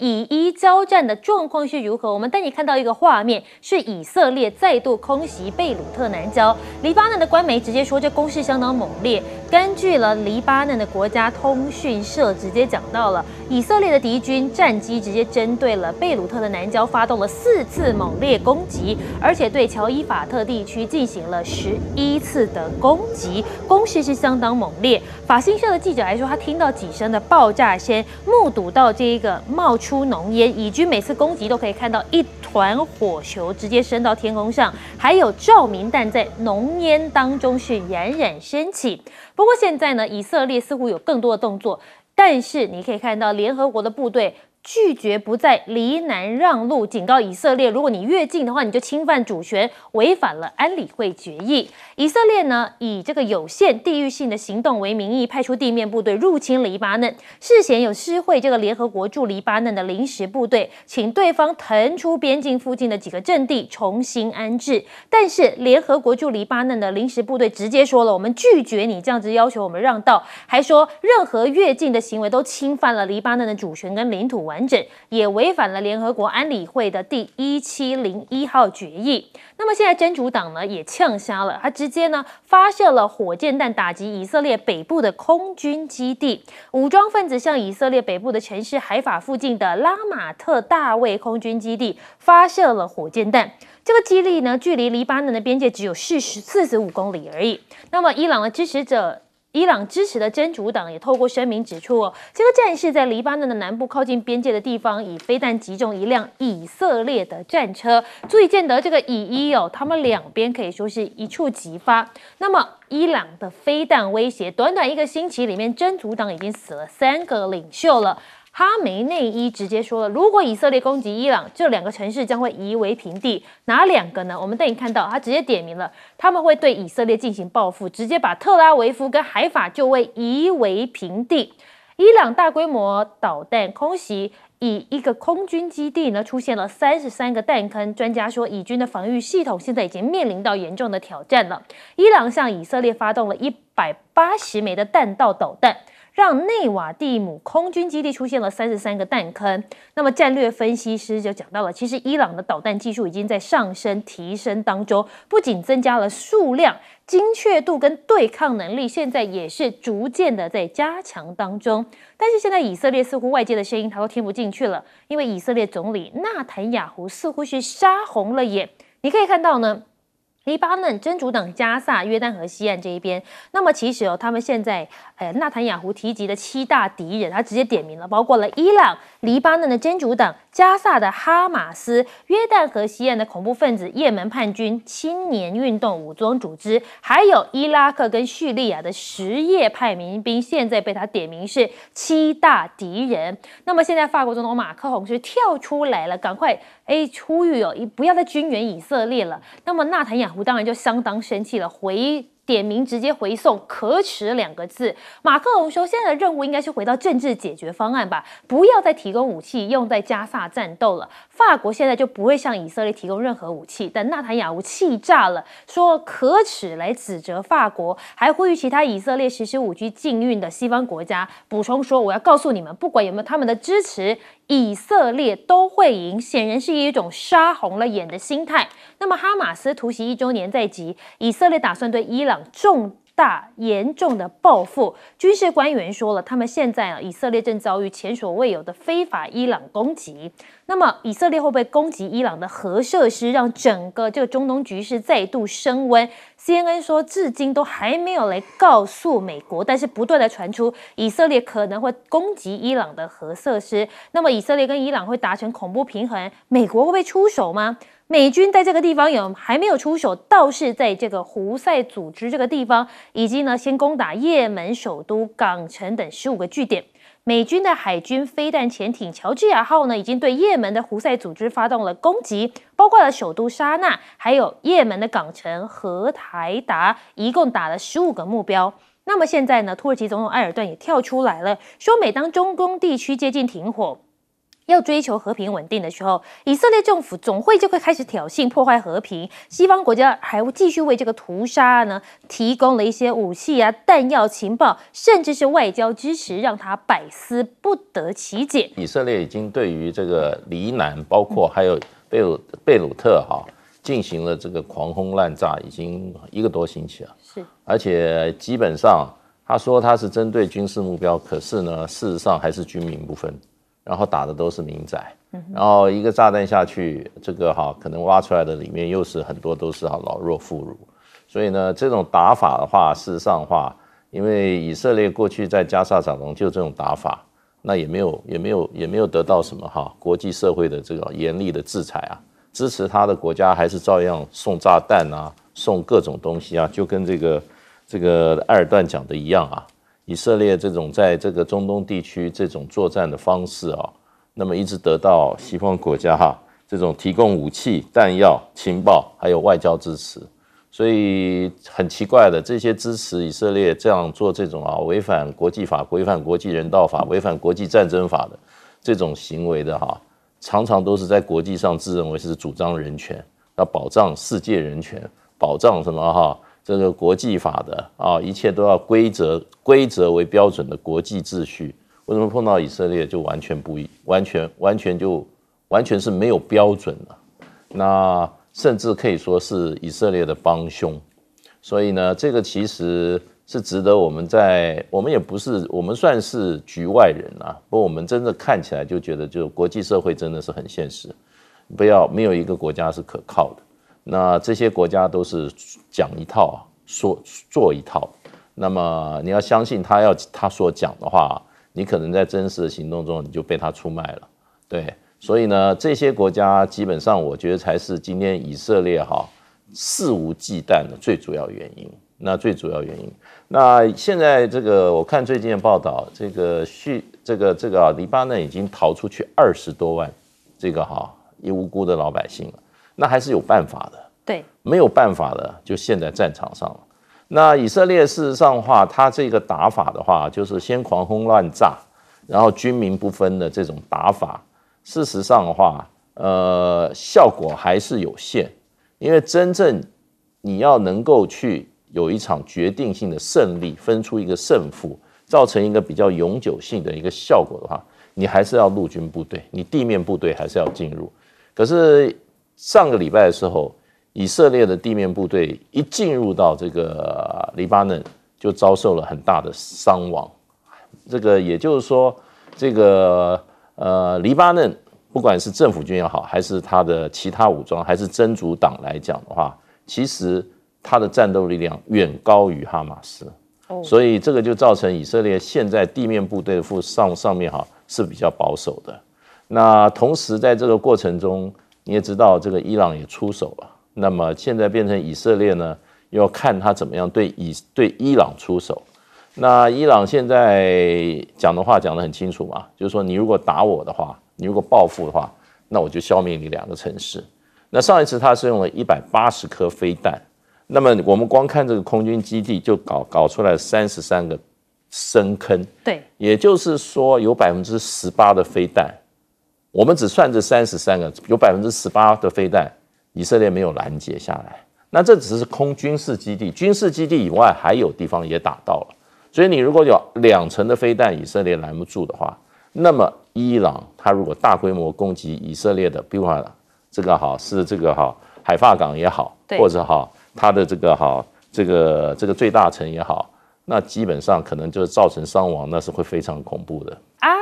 以一交战的状况是如何？我们带你看到一个画面，是以色列再度空袭贝鲁特南郊，黎巴嫩的官媒直接说，这攻势相当猛烈。根据了黎巴嫩的国家通讯社直接讲到了，以色列的敌军战机直接针对了贝鲁特的南郊发动了四次猛烈攻击，而且对乔伊法特地区进行了十一次的攻击，攻势是相当猛烈。法新社的记者来说，他听到几声的爆炸声，目睹到这一个冒出浓烟，以军每次攻击都可以看到一团火球直接升到天空上，还有照明弹在浓烟当中是冉冉升起。不过现在呢，以色列似乎有更多的动作，但是你可以看到联合国的部队。拒绝不再离南让路，警告以色列：如果你越境的话，你就侵犯主权，违反了安理会决议。以色列呢，以这个有限地域性的行动为名义，派出地面部队入侵黎巴嫩，事先有施惠这个联合国驻黎巴嫩的临时部队，请对方腾出边境附近的几个阵地，重新安置。但是联合国驻黎巴嫩的临时部队直接说了：我们拒绝你这样子要求我们让道，还说任何越境的行为都侵犯了黎巴嫩的主权跟领土。完整也违反了联合国安理会的第一七零一号决议。那么现在真主党呢也呛瞎了，他直接呢发射了火箭弹打击以色列北部的空军基地。武装分子向以色列北部的城市海法附近的拉马特大卫空军基地发射了火箭弹。这个基地呢距离黎巴嫩的边界只有四十四十五公里而已。那么伊朗的支持者。伊朗支持的真主党也透过声明指出，这个战士在黎巴嫩的南部靠近边界的地方，以飞弹击中一辆以色列的战车。足以见得，这个以伊哦，他们两边可以说是一触即发。那么，伊朗的飞弹威胁，短短一个星期里面，真主党已经死了三个领袖了。哈梅内伊直接说了：如果以色列攻击伊朗，这两个城市将会夷为平地。哪两个呢？我们带你看到，他直接点名了，他们会对以色列进行报复，直接把特拉维夫跟海法就位夷为平地。伊朗大规模导弹空袭，以一个空军基地呢出现了三十三个弹坑。专家说，以军的防御系统现在已经面临到严重的挑战了。伊朗向以色列发动了一百八十枚的弹道导弹。让内瓦蒂姆空军基地出现了三十三个弹坑，那么战略分析师就讲到了，其实伊朗的导弹技术已经在上升提升当中，不仅增加了数量，精确度跟对抗能力，现在也是逐渐的在加强当中。但是现在以色列似乎外界的声音他都听不进去了，因为以色列总理纳坦雅胡似乎是杀红了眼。你可以看到呢。黎巴嫩真主党、加萨、约旦河西岸这一边，那么其实哦，他们现在，呃，纳坦雅胡提及的七大敌人，他直接点名了，包括了伊朗、黎巴嫩的真主党。加萨的哈马斯、约旦河西岸的恐怖分子、也门叛军、青年运动武装组织，还有伊拉克跟叙利亚的什叶派民兵，现在被他点名是七大敌人。那么现在法国总统马克龙是跳出来了，赶快哎出吁哦，不要再军援以色列了。那么纳坦雅胡当然就相当生气了，回。点名直接回送“可耻”两个字。马克龙说，现在的任务应该是回到政治解决方案吧，不要再提供武器用在加萨战斗了。法国现在就不会向以色列提供任何武器。但纳坦雅胡气炸了，说“可耻”来指责法国，还呼吁其他以色列实施武器禁运的西方国家。补充说：“我要告诉你们，不管有没有他们的支持。”以色列都会赢，显然是一种杀红了眼的心态。那么，哈马斯突袭一周年在即，以色列打算对伊朗重。大严重的报复，军事官员说了，他们现在啊，以色列正遭遇前所未有的非法伊朗攻击。那么，以色列会不会攻击伊朗的核设施，让整个这个中东局势再度升温？CNN 说，至今都还没有来告诉美国，但是不断的传出以色列可能会攻击伊朗的核设施。那么，以色列跟伊朗会达成恐怖平衡？美国会出手吗？美军在这个地方有还没有出手，倒是在这个胡塞组织这个地方，以及呢先攻打也门首都港城等十五个据点。美军的海军飞弹潜艇“乔治亚号”呢，已经对也门的胡塞组织发动了攻击，包括了首都沙那，还有也门的港城和台达，一共打了十五个目标。那么现在呢，土耳其总统埃尔顿也跳出来了，说每当中东地区接近停火。要追求和平稳定的时候，以色列政府总会就会开始挑衅破坏和平。西方国家还会继续为这个屠杀呢提供了一些武器啊、弹药、情报，甚至是外交支持，让他百思不得其解。以色列已经对于这个黎南，包括还有贝鲁贝鲁特哈，进行了这个狂轰滥炸，已经一个多星期了。是，而且基本上他说他是针对军事目标，可是呢，事实上还是军民不分。然后打的都是民宅，然后一个炸弹下去，这个哈可能挖出来的里面又是很多都是哈老弱妇孺，所以呢，这种打法的话，事实上话，因为以色列过去在加沙场中就这种打法，那也没有也没有也没有得到什么哈国际社会的这个严厉的制裁啊，支持他的国家还是照样送炸弹啊，送各种东西啊，就跟这个这个埃尔段讲的一样啊。以色列这种在这个中东地区这种作战的方式啊，那么一直得到西方国家哈这种提供武器、弹药、情报，还有外交支持，所以很奇怪的，这些支持以色列这样做这种啊违反国际法、违反国际人道法、违反国际战争法的这种行为的哈，常常都是在国际上自认为是主张人权，要保障世界人权，保障什么哈？这个国际法的啊，一切都要规则、规则为标准的国际秩序，为什么碰到以色列就完全不一、完全、完全就完全是没有标准了？那甚至可以说是以色列的帮凶。所以呢，这个其实是值得我们在我们也不是我们算是局外人啊，不过我们真的看起来就觉得，就国际社会真的是很现实，不要没有一个国家是可靠的。那这些国家都是讲一套，说做一套，那么你要相信他要他所讲的话，你可能在真实的行动中你就被他出卖了，对。所以呢，这些国家基本上我觉得才是今天以色列哈肆无忌惮的最主要原因。那最主要原因，那现在这个我看最近的报道，这个叙这个这个啊，黎巴嫩已经逃出去二十多万这个哈一无辜的老百姓了。那还是有办法的，对，没有办法的就现在战场上。那以色列事实上话，他这个打法的话，就是先狂轰乱炸，然后军民不分的这种打法。事实上的话，呃，效果还是有限，因为真正你要能够去有一场决定性的胜利，分出一个胜负，造成一个比较永久性的一个效果的话，你还是要陆军部队，你地面部队还是要进入。可是。上个礼拜的时候，以色列的地面部队一进入到这个黎巴嫩，就遭受了很大的伤亡。这个也就是说，这个呃，黎巴嫩不管是政府军也好，还是他的其他武装，还是真主党来讲的话，其实他的战斗力量远高于哈马斯。所以这个就造成以色列现在地面部队的负上上面哈是比较保守的。那同时在这个过程中，你也知道这个伊朗也出手了，那么现在变成以色列呢？要看他怎么样对以对伊朗出手。那伊朗现在讲的话讲得很清楚嘛，就是说你如果打我的话，你如果报复的话，那我就消灭你两个城市。那上一次他是用了一百八十颗飞弹，那么我们光看这个空军基地就搞搞出来三十三个深坑，对，也就是说有百分之十八的飞弹。我们只算这三十三个，有百分之十八的飞弹，以色列没有拦截下来。那这只是空军事基地，军事基地以外还有地方也打到了。所以你如果有两成的飞弹以色列拦不住的话，那么伊朗它如果大规模攻击以色列的，比如这个哈是这个哈海发港也好，或者哈它的这个哈这个这个最大城也好，那基本上可能就是造成伤亡，那是会非常恐怖的。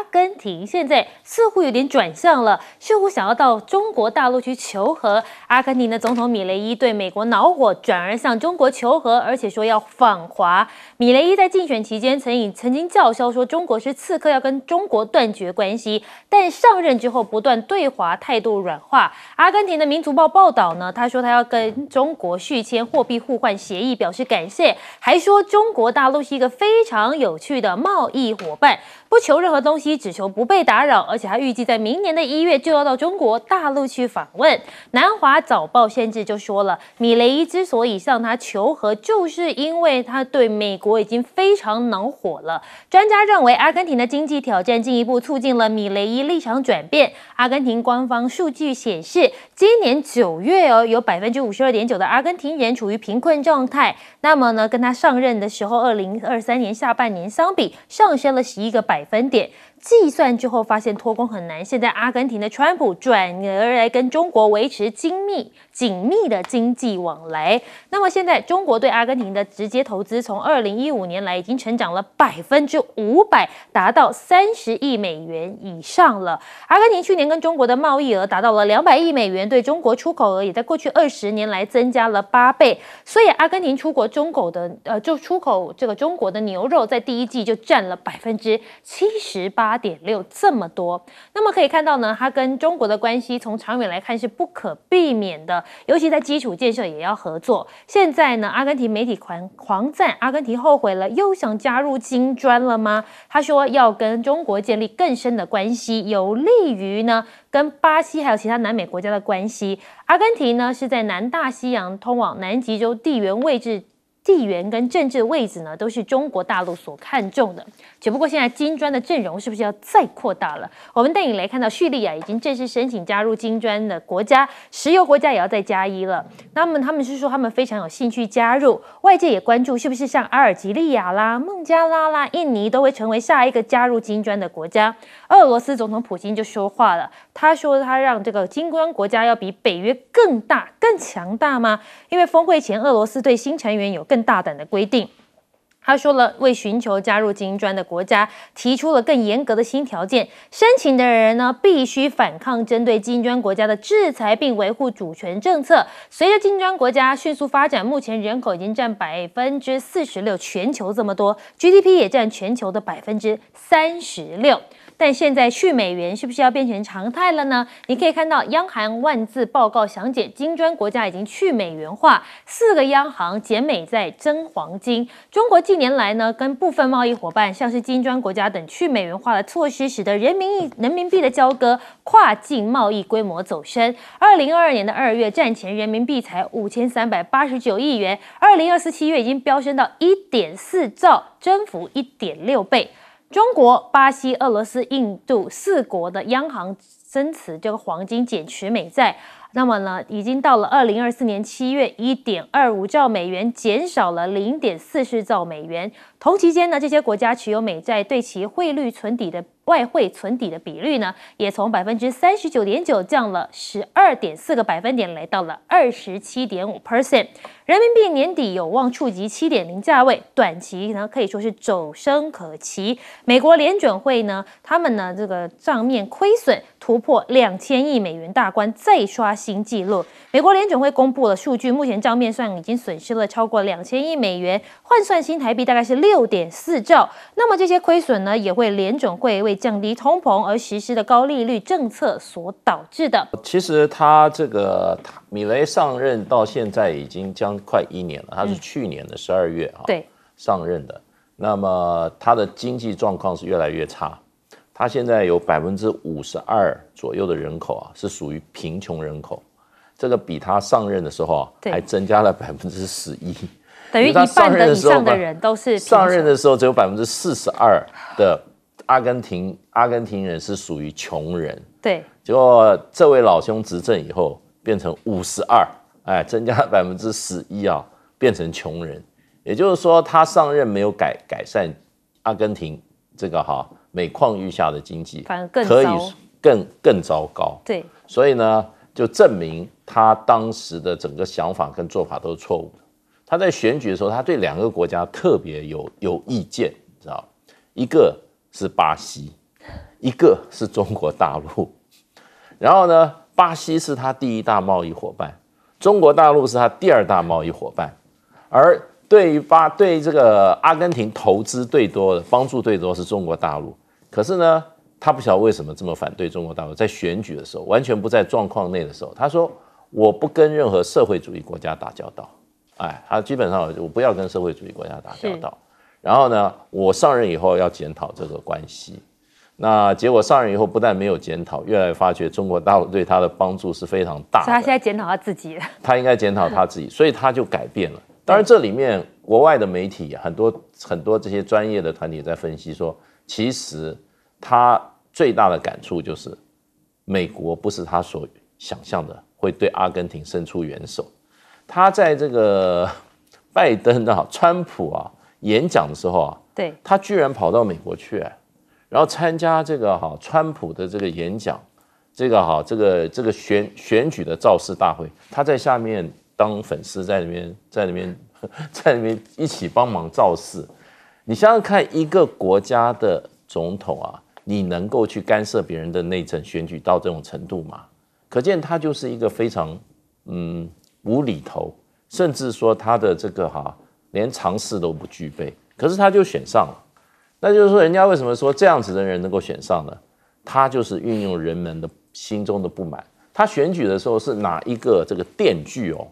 阿根廷现在似乎有点转向了，似乎想要到中国大陆去求和。阿根廷的总统米雷伊对美国恼火，转而向中国求和，而且说要访华。米雷伊在竞选期间曾以曾经叫嚣说中国是刺客，要跟中国断绝关系，但上任之后不断对华态度软化。阿根廷的民族报报道呢，他说他要跟中国续签货币互换协议，表示感谢，还说中国大陆是一个非常有趣的贸易伙伴。不求任何东西，只求不被打扰。而且他预计在明年的一月就要到中国大陆去访问。南华早报甚至就说了，米雷伊之所以向他求和，就是因为他对美国已经非常恼火了。专家认为，阿根廷的经济挑战进一步促进了米雷伊立场转变。阿根廷官方数据显示，今年九月哦，有百分之五十二点九的阿根廷人处于贫困状态。那么呢，跟他上任的时候，二零二三年下半年相比，上升了十一个百。百分点。计算之后发现脱钩很难，现在阿根廷的川普转而来跟中国维持精密紧密的经济往来。那么现在中国对阿根廷的直接投资，从二零一五年来已经成长了百分之五百，达到三十亿美元以上了。阿根廷去年跟中国的贸易额达到了两百亿美元，对中国出口额也在过去二十年来增加了八倍。所以阿根廷出国中狗的呃，就出口这个中国的牛肉，在第一季就占了百分之七十八。八点六这么多，那么可以看到呢，它跟中国的关系从长远来看是不可避免的，尤其在基础建设也要合作。现在呢，阿根廷媒体狂狂赞，阿根廷后悔了，又想加入金砖了吗？他说要跟中国建立更深的关系，有利于呢跟巴西还有其他南美国家的关系。阿根廷呢是在南大西洋通往南极洲地缘位置。地缘跟政治位置呢，都是中国大陆所看重的。只不过现在金砖的阵容是不是要再扩大了？我们带你来看到，叙利亚已经正式申请加入金砖的国家，石油国家也要再加一了。那么他们是说他们非常有兴趣加入，外界也关注是不是像阿尔及利亚啦、孟加拉啦、印尼都会成为下一个加入金砖的国家。俄罗斯总统普京就说话了，他说他让这个金砖国家要比北约更大更强大吗？因为峰会前俄罗斯对新成员有更大胆的规定，他说了，为寻求加入金砖的国家提出了更严格的新条件。申请的人呢，必须反抗针对金砖国家的制裁，并维护主权政策。随着金砖国家迅速发展，目前人口已经占百分之四十六，全球这么多，GDP 也占全球的百分之三十六。但现在去美元是不是要变成常态了呢？你可以看到央行万字报告详解，金砖国家已经去美元化，四个央行减美在增黄金。中国近年来呢，跟部分贸易伙伴，像是金砖国家等去美元化的措施，使得人民人民币的交割跨境贸易规模走深。二零二二年的二月，战前人民币才五千三百八十九亿元，二零二四七月已经飙升到一点四兆，增幅一点六倍。中国、巴西、俄罗斯、印度四国的央行增持这个黄金，减持美债。那么呢，已经到了二零二四年七月，一点二五兆美元减少了零点四十兆美元。同期间呢，这些国家持有美债对其汇率存底的外汇存底的比率呢，也从百分之三十九点九降了十二点四个百分点，来到了二十七点五 percent。人民币年底有望触及七点零价位，短期呢可以说是走升可期。美国联准会呢，他们呢这个账面亏损突破两千亿美元大关，再刷新纪录。美国联准会公布了数据，目前账面上已经损失了超过两千亿美元，换算新台币大概是六。六点四兆，那么这些亏损呢，也会联准会为降低通膨而实施的高利率政策所导致的。其实他这个米雷上任到现在已经将快一年了，他是去年的十二月啊，对上任的。那么他的经济状况是越来越差，他现在有百分之五十二左右的人口啊是属于贫穷人口，这个比他上任的时候还增加了百分之十一。等于一半的以上的人都是上任的时候，只有百分之四十二的阿根廷阿根廷人是属于穷人。对，结果这位老兄执政以后变成五十二，哎，增加百分之十一啊，变成穷人。也就是说，他上任没有改改善阿根廷这个哈每况愈下的经济，反而更可以更更糟糕。对，所以呢，就证明他当时的整个想法跟做法都是错误的。他在选举的时候，他对两个国家特别有有意见，你知道，一个是巴西，一个是中国大陆。然后呢，巴西是他第一大贸易伙伴，中国大陆是他第二大贸易伙伴。而对于巴对这个阿根廷投资最多、的帮助最多是中国大陆。可是呢，他不晓得为什么这么反对中国大陆。在选举的时候，完全不在状况内的时候，他说：“我不跟任何社会主义国家打交道。”哎，他基本上我不要跟社会主义国家打交道。然后呢，我上任以后要检讨这个关系。那结果上任以后不但没有检讨，越来越发觉中国大陆对他的帮助是非常大的。他现在检讨他自己，他应该检讨他自己，所以他就改变了。当然，这里面国外的媒体很多很多这些专业的团体在分析说，其实他最大的感触就是，美国不是他所想象的会对阿根廷伸出援手。他在这个 拜登啊、川普啊演讲的时候啊，对，他居然跑到美国去，然后参加这个哈川普的这个演讲，这个哈这个这个选选举的造势大会，他在下面当粉丝，在那边在那边 在那边一起帮忙造势。你想想看，一个国家的总统啊，你能够去干涉别人的内政选举到这种程度吗？可见他就是一个非常嗯。无厘头，甚至说他的这个哈连常识都不具备，可是他就选上了。那就是说，人家为什么说这样子的人能够选上呢？他就是运用人们的心中的不满。他选举的时候是哪一个这个电锯哦，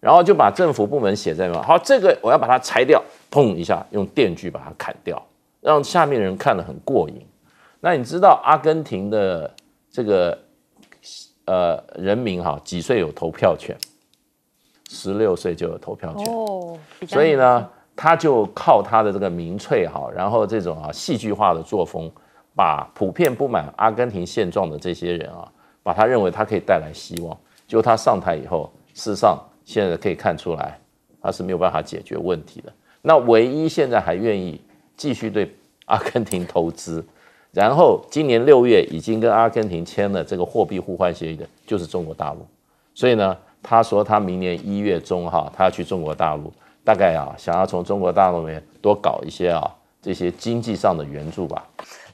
然后就把政府部门写在那，好，这个我要把它拆掉，砰一下用电锯把它砍掉，让下面人看得很过瘾。那你知道阿根廷的这个呃人民哈几岁有投票权？十六岁就有投票权，所以呢，他就靠他的这个民粹哈，然后这种啊戏剧化的作风，把普遍不满阿根廷现状的这些人啊，把他认为他可以带来希望。就他上台以后，事实上现在可以看出来，他是没有办法解决问题的。那唯一现在还愿意继续对阿根廷投资，然后今年六月已经跟阿根廷签了这个货币互换协议的，就是中国大陆。所以呢。他说，他明年一月中哈，他要去中国大陆，大概啊，想要从中国大陆多搞一些啊这些经济上的援助吧。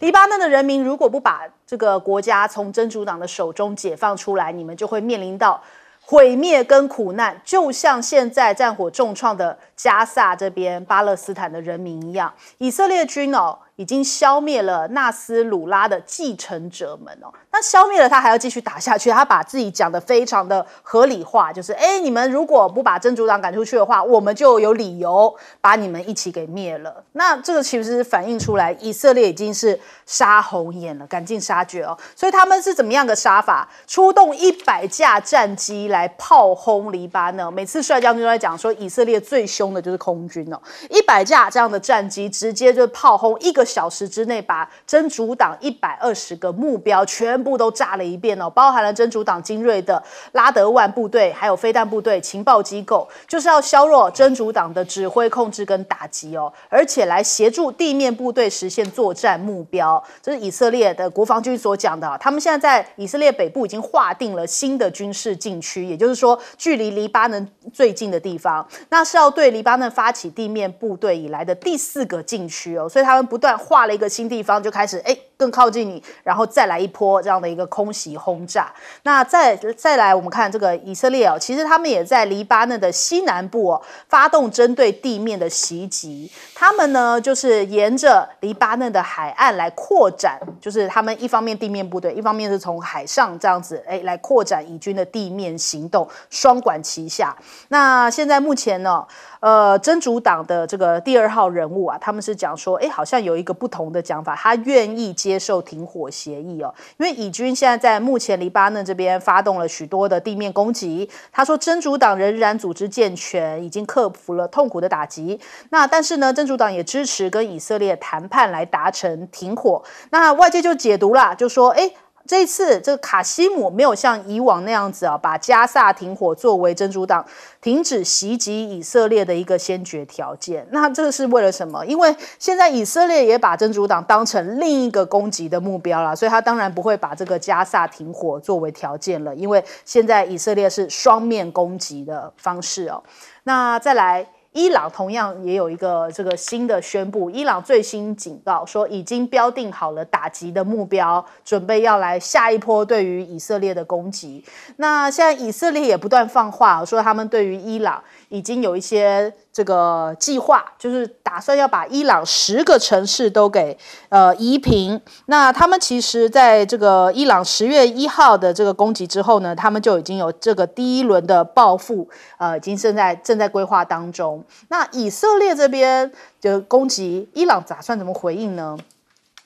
黎巴嫩的人民如果不把这个国家从真主党的手中解放出来，你们就会面临到毁灭跟苦难，就像现在战火重创的加萨这边巴勒斯坦的人民一样。以色列军哦。已经消灭了纳斯鲁拉的继承者们哦，那消灭了他还要继续打下去。他把自己讲的非常的合理化，就是哎，你们如果不把真主党赶出去的话，我们就有理由把你们一起给灭了。那这个其实反映出来，以色列已经是杀红眼了，赶尽杀绝哦。所以他们是怎么样的杀法？出动一百架战机来炮轰黎巴嫩。每次帅将军都在讲说，以色列最凶的就是空军哦，一百架这样的战机直接就炮轰一个。小时之内把真主党一百二十个目标全部都炸了一遍哦，包含了真主党精锐的拉德万部队，还有飞弹部队、情报机构，就是要削弱真主党的指挥控制跟打击哦，而且来协助地面部队实现作战目标。这是以色列的国防军所讲的，他们现在在以色列北部已经划定了新的军事禁区，也就是说距离黎巴嫩最近的地方，那是要对黎巴嫩发起地面部队以来的第四个禁区哦，所以他们不断。画了一个新地方，就开始哎。更靠近你，然后再来一波这样的一个空袭轰炸。那再再来，我们看这个以色列哦，其实他们也在黎巴嫩的西南部哦发动针对地面的袭击。他们呢就是沿着黎巴嫩的海岸来扩展，就是他们一方面地面部队，一方面是从海上这样子哎来扩展以军的地面行动，双管齐下。那现在目前呢，呃，真主党的这个第二号人物啊，他们是讲说，哎，好像有一个不同的讲法，他愿意接。接受停火协议哦，因为以军现在在目前黎巴嫩这边发动了许多的地面攻击。他说，真主党仍然组织健全，已经克服了痛苦的打击。那但是呢，真主党也支持跟以色列谈判来达成停火。那外界就解读了，就说，哎。这次这个卡西姆没有像以往那样子啊，把加萨停火作为真主党停止袭击以色列的一个先决条件。那这是为了什么？因为现在以色列也把真主党当成另一个攻击的目标了，所以他当然不会把这个加萨停火作为条件了。因为现在以色列是双面攻击的方式哦。那再来。伊朗同样也有一个这个新的宣布，伊朗最新警告说已经标定好了打击的目标，准备要来下一波对于以色列的攻击。那现在以色列也不断放话，说他们对于伊朗。已经有一些这个计划，就是打算要把伊朗十个城市都给呃夷平。那他们其实在这个伊朗十月一号的这个攻击之后呢，他们就已经有这个第一轮的报复，呃，已经正在正在规划当中。那以色列这边的攻击，伊朗打算怎么回应呢？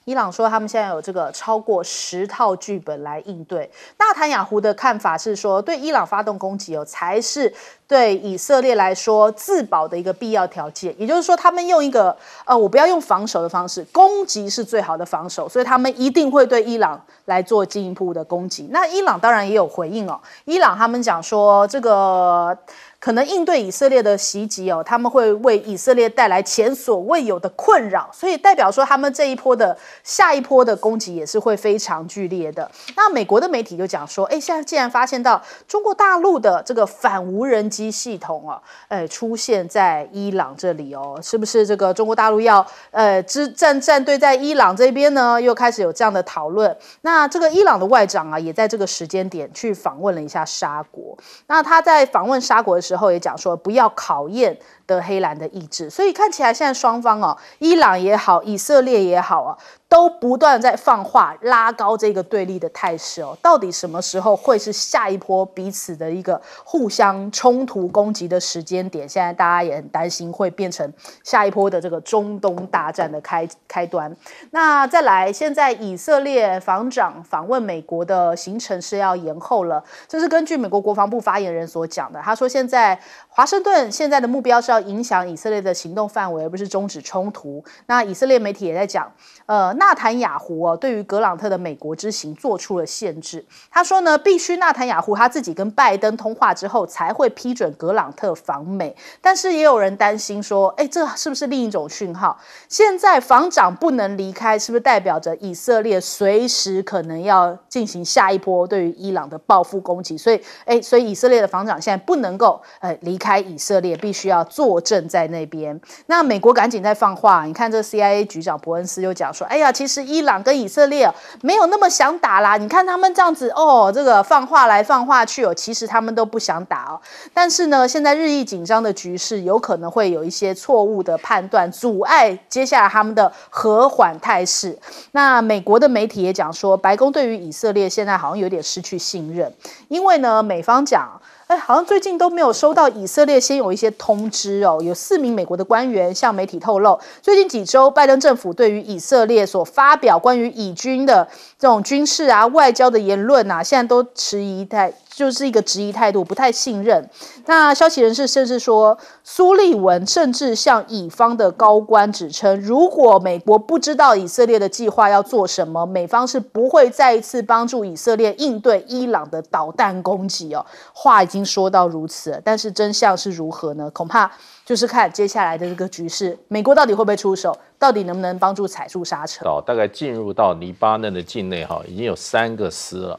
伊朗说他们现在有这个超过十套剧本来应对。纳坦雅胡的看法是说，对伊朗发动攻击哦才是。对以色列来说，自保的一个必要条件，也就是说，他们用一个呃，我不要用防守的方式，攻击是最好的防守，所以他们一定会对伊朗来做进一步的攻击。那伊朗当然也有回应哦，伊朗他们讲说，这个可能应对以色列的袭击哦，他们会为以色列带来前所未有的困扰，所以代表说他们这一波的下一波的攻击也是会非常剧烈的。那美国的媒体就讲说，哎，现在竟然发现到中国大陆的这个反无人机。机系统啊，哎，出现在伊朗这里哦，是不是这个中国大陆要呃支战战队在伊朗这边呢？又开始有这样的讨论。那这个伊朗的外长啊，也在这个时间点去访问了一下沙国。那他在访问沙国的时候，也讲说不要考验。的黑兰的意志，所以看起来现在双方哦，伊朗也好，以色列也好啊，都不断在放话，拉高这个对立的态势哦。到底什么时候会是下一波彼此的一个互相冲突攻击的时间点？现在大家也很担心会变成下一波的这个中东大战的开开端。那再来，现在以色列防长访问美国的行程是要延后了，这是根据美国国防部发言人所讲的。他说，现在华盛顿现在的目标是要。影响以色列的行动范围，而不是终止冲突。那以色列媒体也在讲，呃，纳坦雅胡对于格朗特的美国之行做出了限制。他说呢，必须纳坦雅胡他自己跟拜登通话之后，才会批准格朗特访美。但是也有人担心说，哎，这是不是另一种讯号？现在防长不能离开，是不是代表着以色列随时可能要进行下一波对于伊朗的报复攻击？所以，哎，所以以色列的防长现在不能够呃离开以色列，必须要做。坐镇在那边，那美国赶紧在放话。你看，这 CIA 局长伯恩斯又讲说：“哎呀，其实伊朗跟以色列没有那么想打啦。你看他们这样子，哦，这个放话来放话去哦，其实他们都不想打哦。但是呢，现在日益紧张的局势，有可能会有一些错误的判断，阻碍接下来他们的和缓态势。那美国的媒体也讲说，白宫对于以色列现在好像有点失去信任，因为呢，美方讲。”哎，好像最近都没有收到以色列先有一些通知哦。有四名美国的官员向媒体透露，最近几周拜登政府对于以色列所发表关于以军的这种军事啊、外交的言论呐，现在都持疑态。就是一个质疑态度，不太信任。那消息人士甚至说，苏利文甚至向乙方的高官指称，如果美国不知道以色列的计划要做什么，美方是不会再一次帮助以色列应对伊朗的导弹攻击哦。话已经说到如此，但是真相是如何呢？恐怕就是看接下来的这个局势，美国到底会不会出手，到底能不能帮助踩住刹车？哦，大概进入到黎巴嫩的境内哈，已经有三个师了。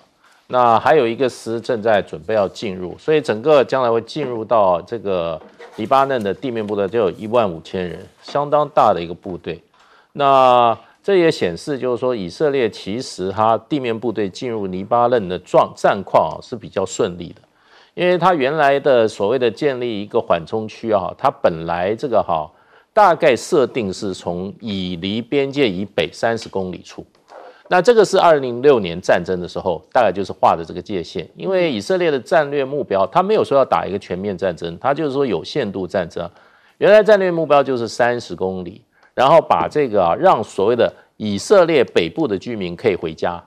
那还有一个师正在准备要进入，所以整个将来会进入到这个黎巴嫩的地面部队就有一万五千人，相当大的一个部队。那这也显示，就是说以色列其实它地面部队进入黎巴嫩的状战况是比较顺利的，因为它原来的所谓的建立一个缓冲区啊，它本来这个哈大概设定是从以黎边界以北三十公里处。那这个是二零零六年战争的时候，大概就是画的这个界限，因为以色列的战略目标，他没有说要打一个全面战争，他就是说有限度战争。原来战略目标就是三十公里，然后把这个让所谓的以色列北部的居民可以回家，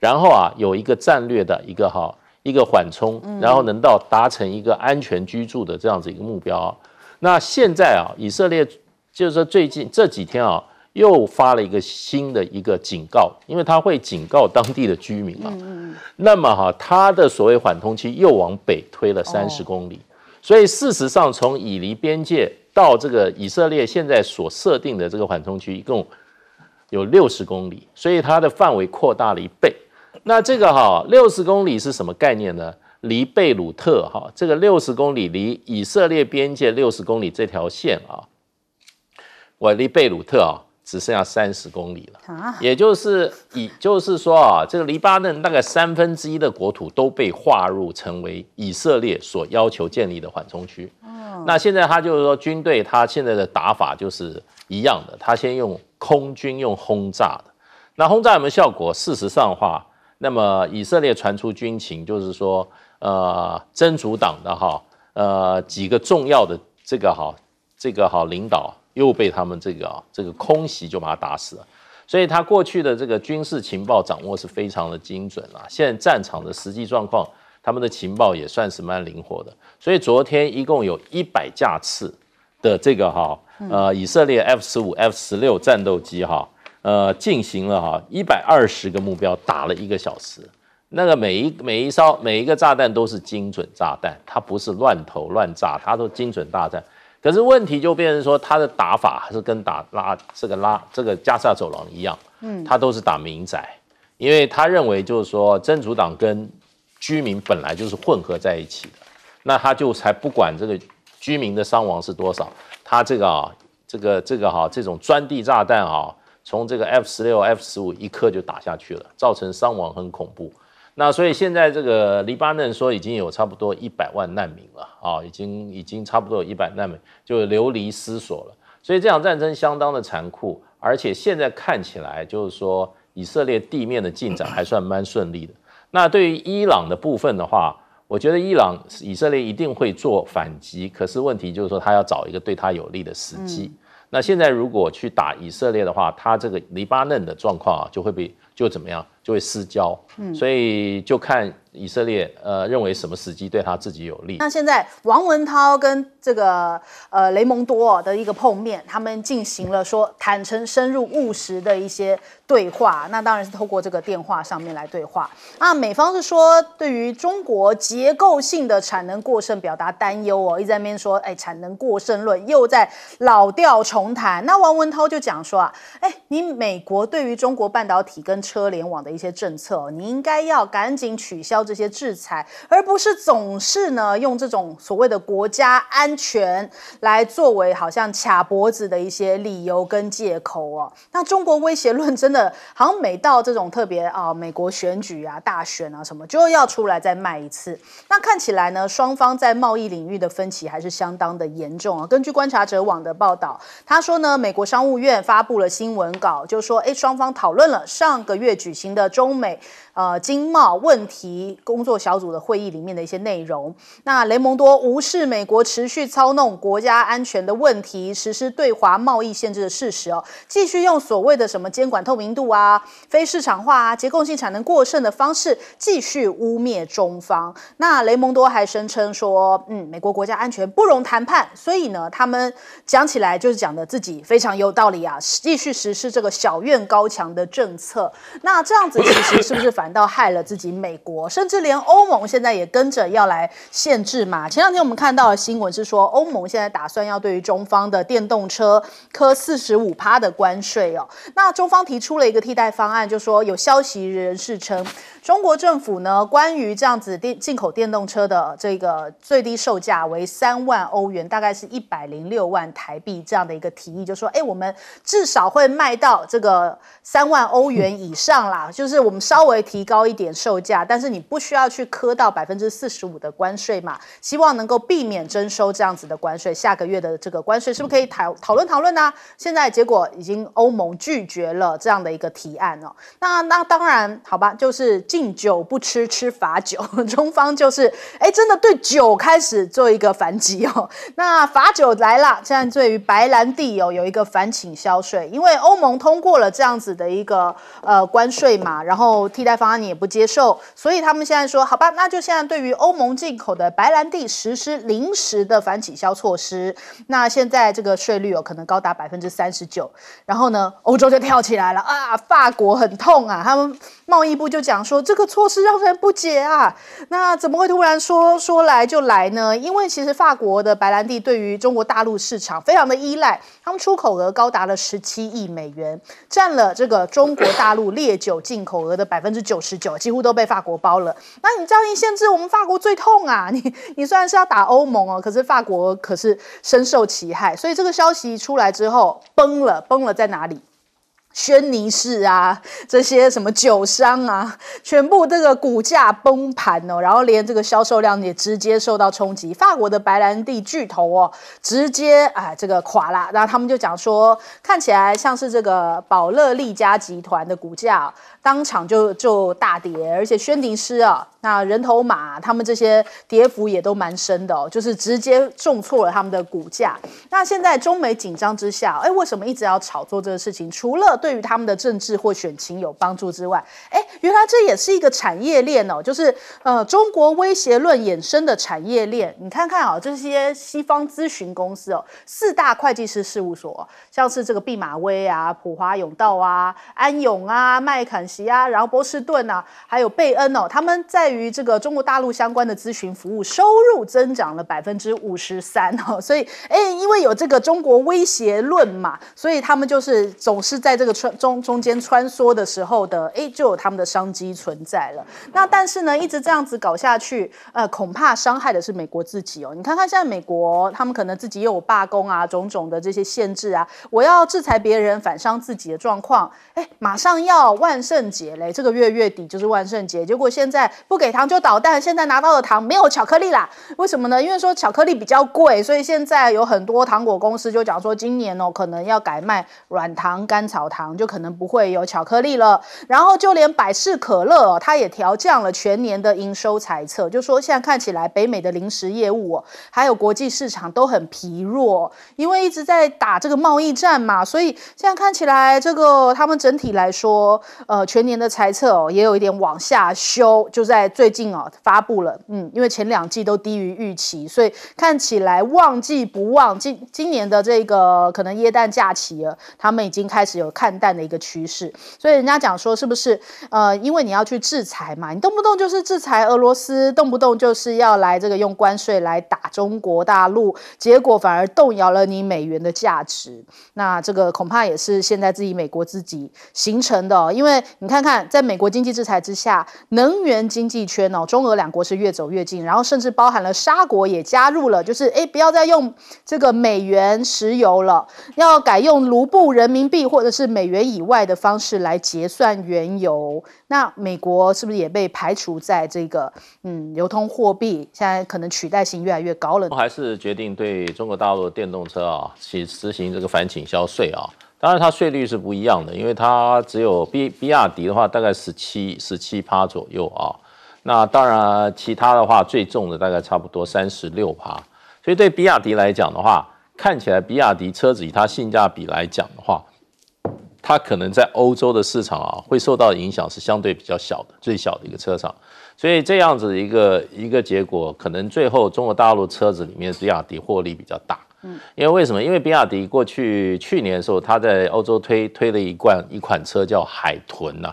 然后啊有一个战略的一个哈一个缓冲，然后能到达成一个安全居住的这样子一个目标。那现在啊，以色列就是说最近这几天啊。又发了一个新的一个警告，因为他会警告当地的居民嘛。那么哈，他的所谓缓冲区又往北推了三十公里，所以事实上从以黎边界到这个以色列现在所设定的这个缓冲区，一共有六十公里，所以它的范围扩大了一倍。那这个哈，六十公里是什么概念呢？离贝鲁特哈，这个六十公里离以色列边界六十公里这条线啊，我离贝鲁特啊。只剩下三十公里了，也就是以，就是说啊，这个黎巴嫩大概三分之一的国土都被划入成为以色列所要求建立的缓冲区。哦，那现在他就是说，军队他现在的打法就是一样的，他先用空军用轰炸的，那轰炸有没有效果？事实上的话，那么以色列传出军情就是说，呃，真主党的哈，呃，几个重要的这个哈，这个哈领导。又被他们这个啊，这个空袭就把他打死了，所以他过去的这个军事情报掌握是非常的精准啊。现在战场的实际状况，他们的情报也算是蛮灵活的。所以昨天一共有一百架次的这个哈呃以色列 F 十五 F 十六战斗机哈呃进行了哈一百二十个目标打了一个小时，那个每一每一烧每一个炸弹都是精准炸弹，它不是乱投乱炸，它都精准炸弹。可是问题就变成说，他的打法还是跟打拉这个拉这个加沙走廊一样，嗯，他都是打民宅，因为他认为就是说，真主党跟居民本来就是混合在一起的，那他就才不管这个居民的伤亡是多少，他这个啊，这个这个哈，这种钻地炸弹啊，从这个 F 十六、F 十五一颗就打下去了，造成伤亡很恐怖。那所以现在这个黎巴嫩说已经有差不多一百万难民了啊，已经已经差不多有一百难民就流离失所了。所以这场战争相当的残酷，而且现在看起来就是说以色列地面的进展还算蛮顺利的。那对于伊朗的部分的话，我觉得伊朗以色列一定会做反击，可是问题就是说他要找一个对他有利的时机。那现在如果去打以色列的话，他这个黎巴嫩的状况啊就会被就怎么样？就会私交，嗯，所以就看以色列，呃，认为什么时机对他自己有利。那现在王文涛跟这个呃雷蒙多的一个碰面，他们进行了说坦诚、深入、务实的一些。对话那当然是透过这个电话上面来对话啊。美方是说对于中国结构性的产能过剩表达担忧哦，一在面说哎产能过剩论又在老调重弹。那王文涛就讲说啊，哎你美国对于中国半导体跟车联网的一些政策，你应该要赶紧取消这些制裁，而不是总是呢用这种所谓的国家安全来作为好像卡脖子的一些理由跟借口哦。那中国威胁论真的。好像每到这种特别啊，美国选举啊、大选啊什么，就要出来再卖一次。那看起来呢，双方在贸易领域的分歧还是相当的严重啊。根据观察者网的报道，他说呢，美国商务院发布了新闻稿，就说，哎，双方讨论了上个月举行的中美。呃，经贸问题工作小组的会议里面的一些内容。那雷蒙多无视美国持续操弄国家安全的问题，实施对华贸易限制的事实哦，继续用所谓的什么监管透明度啊、非市场化啊、结构性产能过剩的方式继续污蔑中方。那雷蒙多还声称说，嗯，美国国家安全不容谈判，所以呢，他们讲起来就是讲的自己非常有道理啊，继续实施这个小院高墙的政策。那这样子其实是不是反？到害了自己，美国，甚至连欧盟现在也跟着要来限制嘛。前两天我们看到的新闻是说，欧盟现在打算要对于中方的电动车科四十五趴的关税哦。那中方提出了一个替代方案，就说有消息人士称。中国政府呢，关于这样子电进口电动车的这个最低售价为三万欧元，大概是一百零六万台币这样的一个提议，就说，哎，我们至少会卖到这个三万欧元以上啦，就是我们稍微提高一点售价，但是你不需要去磕到百分之四十五的关税嘛，希望能够避免征收这样子的关税。下个月的这个关税是不是可以讨讨论讨论呢？现在结果已经欧盟拒绝了这样的一个提案哦。那那当然好吧，就是。敬酒不吃吃罚酒，中方就是哎，真的对酒开始做一个反击哦。那罚酒来了，现在对于白兰地哦有一个反倾销税，因为欧盟通过了这样子的一个呃关税嘛，然后替代方案你也不接受，所以他们现在说好吧，那就现在对于欧盟进口的白兰地实施临时的反倾销措施。那现在这个税率哦可能高达百分之三十九，然后呢，欧洲就跳起来了啊，法国很痛啊，他们贸易部就讲说。这个措施让人不解啊，那怎么会突然说说来就来呢？因为其实法国的白兰地对于中国大陆市场非常的依赖，他们出口额高达了十七亿美元，占了这个中国大陆烈酒进口额的百分之九十九，几乎都被法国包了。那你这样一限制，我们法国最痛啊！你你虽然是要打欧盟哦，可是法国可是深受其害。所以这个消息出来之后，崩了，崩了在哪里？轩尼诗啊，这些什么酒商啊，全部这个股价崩盘哦，然后连这个销售量也直接受到冲击。法国的白兰地巨头哦，直接啊这个垮了，然后他们就讲说，看起来像是这个保乐力加集团的股价。当场就就大跌，而且宣迪师啊，那人头马他们这些跌幅也都蛮深的哦，就是直接重挫了他们的股价。那现在中美紧张之下，哎，为什么一直要炒作这个事情？除了对于他们的政治或选情有帮助之外，哎，原来这也是一个产业链哦，就是呃，中国威胁论衍生的产业链。你看看啊，这些西方咨询公司哦，四大会计师事务所，像是这个毕马威啊、普华永道啊、安永啊、麦肯。啊，然后波士顿啊，还有贝恩哦，他们在于这个中国大陆相关的咨询服务收入增长了百分之五十三哦，所以哎，因为有这个中国威胁论嘛，所以他们就是总是在这个穿中中间穿梭的时候的，哎，就有他们的商机存在了。那但是呢，一直这样子搞下去，呃，恐怕伤害的是美国自己哦。你看看现在美国，他们可能自己又有罢工啊，种种的这些限制啊，我要制裁别人反伤自己的状况，哎，马上要万圣。圣节嘞，这个月月底就是万圣节，结果现在不给糖就捣蛋，现在拿到的糖没有巧克力啦，为什么呢？因为说巧克力比较贵，所以现在有很多糖果公司就讲说，今年哦可能要改卖软糖、甘草糖，就可能不会有巧克力了。然后就连百事可乐，它也调降了全年的营收猜测，就说现在看起来北美的零食业务哦，还有国际市场都很疲弱，因为一直在打这个贸易战嘛，所以现在看起来这个他们整体来说，呃。全年的财测哦，也有一点往下修，就在最近哦发布了，嗯，因为前两季都低于预期，所以看起来旺季不旺。今今年的这个可能耶诞假期了，他们已经开始有看淡的一个趋势。所以人家讲说，是不是呃，因为你要去制裁嘛，你动不动就是制裁俄罗斯，动不动就是要来这个用关税来打中国大陆，结果反而动摇了你美元的价值。那这个恐怕也是现在自己美国自己形成的，哦，因为。你看看，在美国经济制裁之下，能源经济圈哦，中俄两国是越走越近，然后甚至包含了沙国也加入了，就是哎，不要再用这个美元、石油了，要改用卢布、人民币或者是美元以外的方式来结算原油。那美国是不是也被排除在这个嗯流通货币？现在可能取代性越来越高了。还是决定对中国大陆电动车啊，去实行这个反倾销税啊。当然，它税率是不一样的，因为它只有比比亚迪的话大概十七十七趴左右啊。那当然，其他的话最重的大概差不多三十六趴。所以对比亚迪来讲的话，看起来比亚迪车子以它性价比来讲的话，它可能在欧洲的市场啊会受到影响是相对比较小的，最小的一个车厂。所以这样子一个一个结果，可能最后中国大陆车子里面比亚迪获利比较大。嗯，因为为什么？因为比亚迪过去去年的时候，他在欧洲推推了一罐一款车叫海豚呐。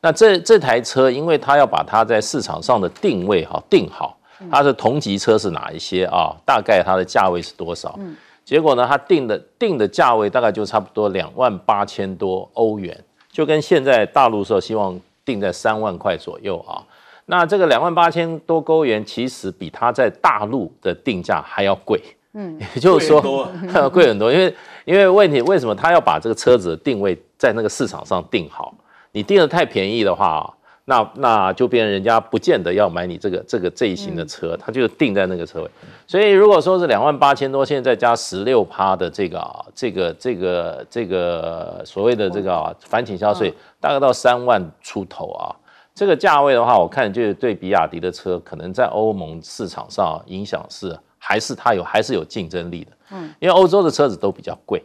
那这这台车，因为他要把它在市场上的定位哈定好，它的同级车是哪一些啊？大概它的价位是多少？嗯，结果呢，他定的定的价位大概就差不多两万八千多欧元，就跟现在大陆的时候希望定在三万块左右啊。那这个两万八千多欧元，其实比它在大陆的定价还要贵。嗯，也 就是说贵很多，贵很多，因为因为问题为什么他要把这个车子定位在那个市场上定好？你定的太便宜的话，那那就变成人家不见得要买你这个这个这一型的车，他就定在那个车位。所以如果说是两万八千多，现在加十六趴的这个啊，这个这个这个所谓的这个啊反倾销税，大概到三万出头啊，这个价位的话，我看就是对比亚迪的车可能在欧盟市场上影响是。还是它有还是有竞争力的，嗯，因为欧洲的车子都比较贵，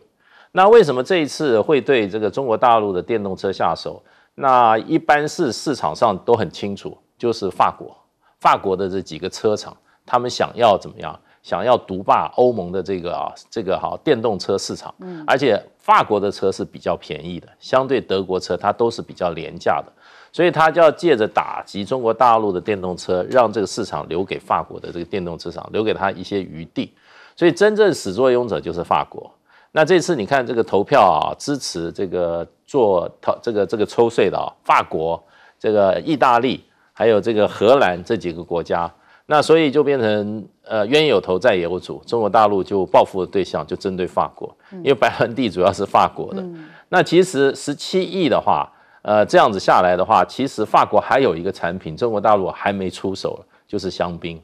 那为什么这一次会对这个中国大陆的电动车下手？那一般是市场上都很清楚，就是法国，法国的这几个车厂，他们想要怎么样？想要独霸欧盟的这个啊这个哈电动车市场，嗯，而且法国的车是比较便宜的，相对德国车它都是比较廉价的。所以他就要借着打击中国大陆的电动车，让这个市场留给法国的这个电动车厂，留给他一些余地。所以真正始作俑者就是法国。那这次你看这个投票啊，支持这个做讨这个这个抽税的啊，法国、这个意大利还有这个荷兰这几个国家，那所以就变成呃冤有头债有主，中国大陆就报复的对象就针对法国，因为白兰地主要是法国的。那其实十七亿的话。呃，这样子下来的话，其实法国还有一个产品，中国大陆还没出手，就是香槟。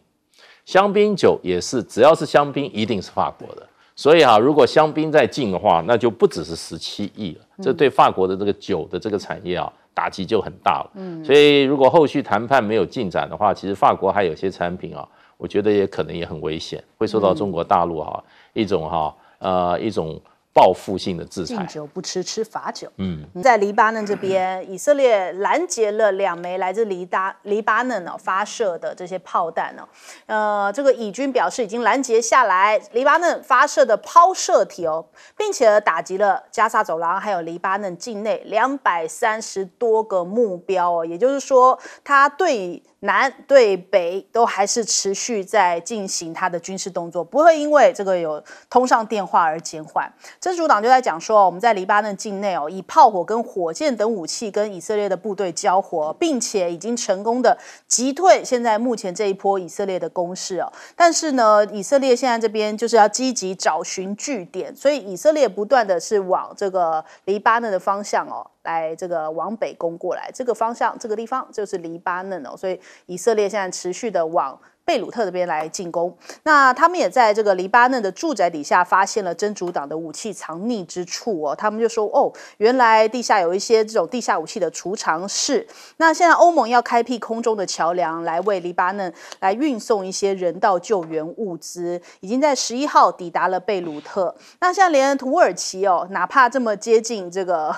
香槟酒也是，只要是香槟，一定是法国的。所以啊，如果香槟再进的话，那就不只是十七亿了。这对法国的这个酒的这个产业啊，打击就很大了。嗯，所以如果后续谈判没有进展的话，其实法国还有些产品啊，我觉得也可能也很危险，会受到中国大陆哈一种哈呃一种。报复性的制裁，敬酒不吃吃罚酒。嗯，在黎巴嫩这边，以色列拦截了两枚来自黎巴黎巴嫩哦发射的这些炮弹哦。呃，这个以军表示已经拦截下来黎巴嫩发射的抛射体哦，并且打击了加沙走廊还有黎巴嫩境内两百三十多个目标哦。也就是说，他对南对北都还是持续在进行他的军事动作，不会因为这个有通上电话而减缓。真主党就在讲说，哦，我们在黎巴嫩境内哦，以炮火跟火箭等武器跟以色列的部队交火，并且已经成功的击退现在目前这一波以色列的攻势哦。但是呢，以色列现在这边就是要积极找寻据点，所以以色列不断的是往这个黎巴嫩的方向哦，来这个往北攻过来。这个方向，这个地方就是黎巴嫩哦，所以以色列现在持续的往。贝鲁特这边来进攻，那他们也在这个黎巴嫩的住宅底下发现了真主党的武器藏匿之处哦。他们就说：“哦，原来地下有一些这种地下武器的储藏室。”那现在欧盟要开辟空中的桥梁来为黎巴嫩来运送一些人道救援物资，已经在十一号抵达了贝鲁特。那现在连土耳其哦，哪怕这么接近这个。